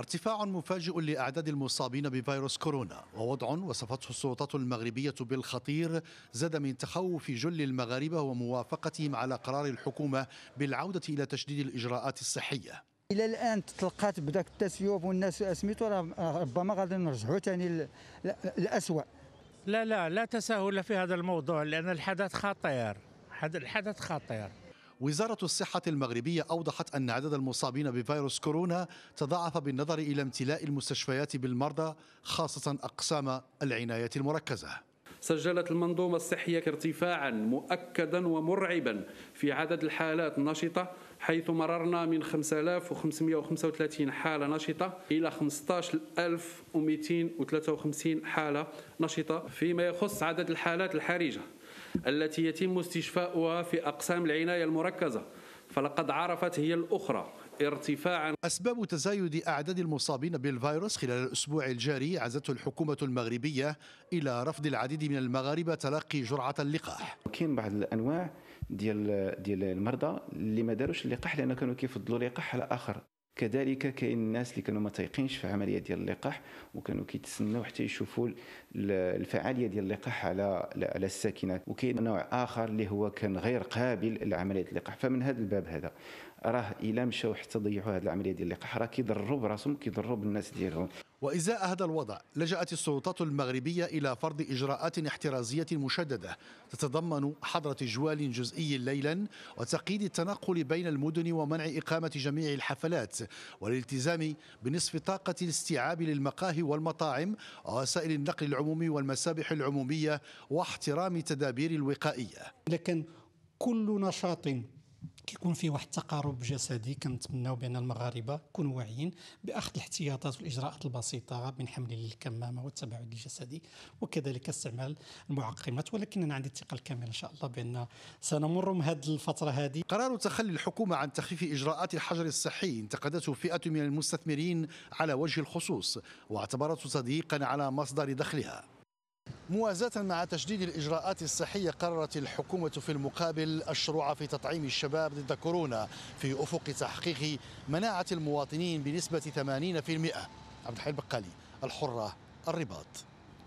ارتفاع مفاجئ لأعداد المصابين بفيروس كورونا ووضع وصفته السلطات المغربية بالخطير زاد من تخوف جل المغاربة وموافقتهم على قرار الحكومة بالعودة إلى تشديد الإجراءات الصحية الى الان تطلقات بداك التسيب والناس اسميتو ربما غادي نرجعوا ثاني للاسوء لا لا لا تساهل في هذا الموضوع لان الحدث خطير الحدث خطير وزارة الصحة المغربية أوضحت أن عدد المصابين بفيروس كورونا تضاعف بالنظر إلى امتلاء المستشفيات بالمرضى خاصة أقسام العناية المركزة سجلت المنظومة الصحية ارتفاعا مؤكدا ومرعبا في عدد الحالات النشطة حيث مررنا من 5535 حالة نشطة إلى 15253 حالة نشطة فيما يخص عدد الحالات الحرجة التي يتم استشفاؤها في أقسام العناية المركزة فلقد عرفت هي الأخرى ارتفاعا أسباب تزايد أعداد المصابين بالفيروس خلال الأسبوع الجاري عزته الحكومة المغربية إلى رفض العديد من المغاربة تلقي جرعة اللقاح كاين بعض الأنواع ديال ديال المرضى اللي ما داروش اللقاح لأنه كانوا كيفضلوا اللقاح على آخر كذلك كاين الناس اللي كانوا ما تيقينش في عمليه ديال اللقاح وكانوا كيتسناو حتى يشوفوا الفعاليه ديال اللقاح على على الساكنه وكاين نوع اخر اللي هو كان غير قابل لعمليه اللقاح فمن هذا الباب هذا راه الا مشاو حتى ضيعوا هذه العمليه ديال اللقاح راه كيضروا براسهم كيضروا بالناس ديالهم وازاء هذا الوضع لجات السلطات المغربيه الى فرض اجراءات احترازيه مشدده تتضمن حظر جوال جزئي ليلا وتقييد التنقل بين المدن ومنع اقامه جميع الحفلات والالتزام بنصف طاقه الاستيعاب للمقاهي والمطاعم ووسائل النقل العمومي والمسابح العموميه واحترام تدابير الوقائيه لكن كل نشاط كيكون فيه واحد التقارب جسدي كنتمناو بان المغاربه يكونوا واعيين باخذ الاحتياطات والاجراءات البسيطه من حمل الكمامه والتباعد الجسدي وكذلك استعمال المعقمات ولكن انا عندي الثقه الكامله ان شاء الله بان سنمر من هذه الفتره هذه قرار تخلي الحكومه عن تخفيف اجراءات الحجر الصحي انتقدته فئه من المستثمرين على وجه الخصوص واعتبرته تضييقا على مصدر دخلها موازاة مع تشديد الإجراءات الصحية قررت الحكومة في المقابل الشروع في تطعيم الشباب ضد كورونا في أفق تحقيق مناعة المواطنين بنسبة 80% عبد الحليم بقالي الحرة الرباط